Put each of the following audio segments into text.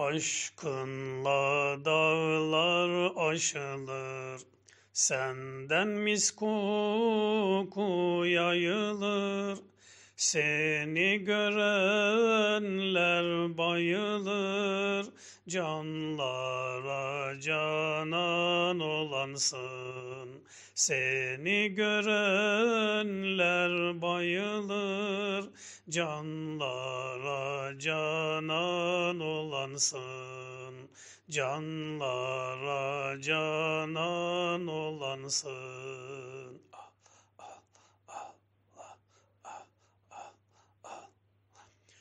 Aşkınla dağlar aşılır, senden mis koku yayılır. Seni görenler bayılır, canlara canan olansın. Seni görenler bayılır, canlara canan olansın canlara canan olansın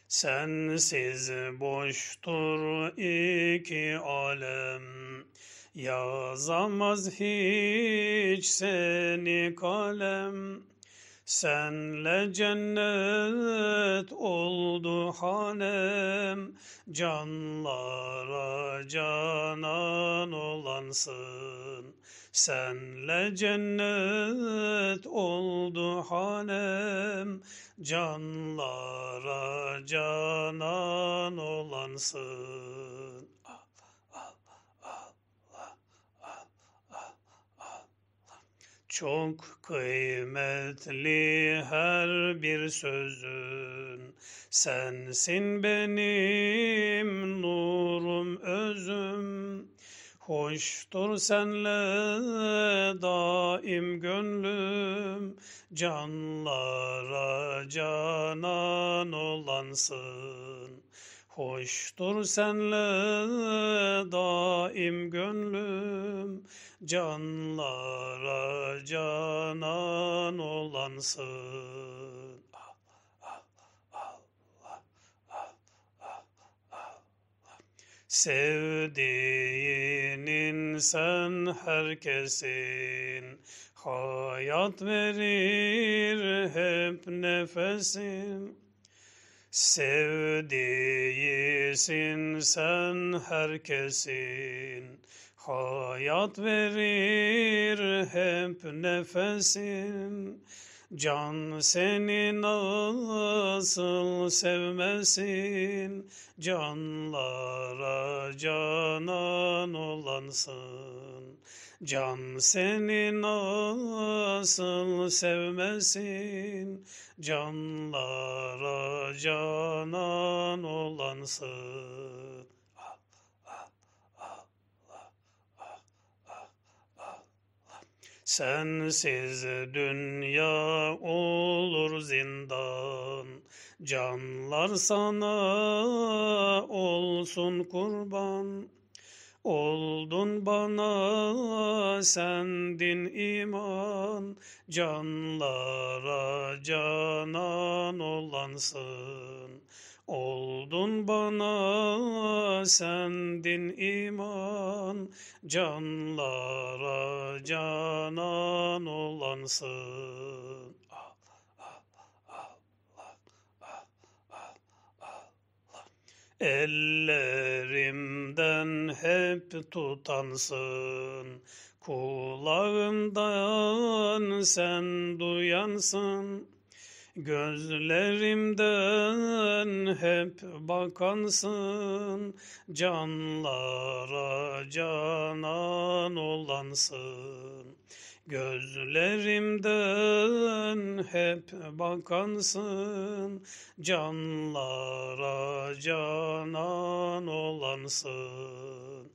Sensiz boştur iki alem Yazamaz hiç seni kalem Senle cennet oldu hanem, canlara canan olansın. Senle cennet oldu hanem, canlara canan olansın. Çok kıymetli her bir sözün, sensin benim nurum özüm. Hoştur senle daim gönlüm, canlara canan olansın. Hoştur senle daim gönlüm, canlara canan olansın. Ah, ah, Allah, ah, Allah, Sevdiğinin sen herkesin Hayat verir hep nefesin Sevdiğisin sen herkesin Hayat verir hep nefesin Can senin nasıl sevmesin Canlara canan olansın Can senin nasıl sevmesin Canlara canan olansın Sensiz dünya olur zindan, canlar sana olsun kurban. Oldun bana sendin iman, canlara canan olansın. Oldun bana sendin iman, canlara canan olansın. Ellerimden hep tutansın, kulağımdan sen duyansın. Gözlerimden hep bakansın, canlara canan olansın. Gözlerimden hep bakansın, canlara canan olansın.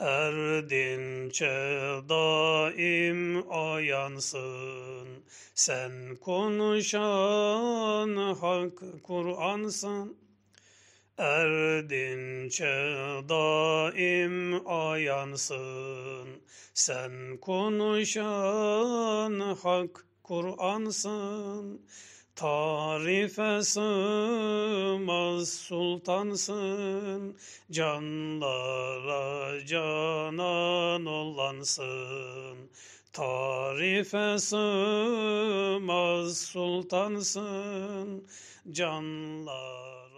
Erdinçe daim ayansın, sen konuşan hak Kur'ansın. Erdinçe daim ayansın, sen konuşan hak Kur'ansın. Tarife sığmaz sultansın, canlara canan olansın. Tarife sığmaz sultansın, canlara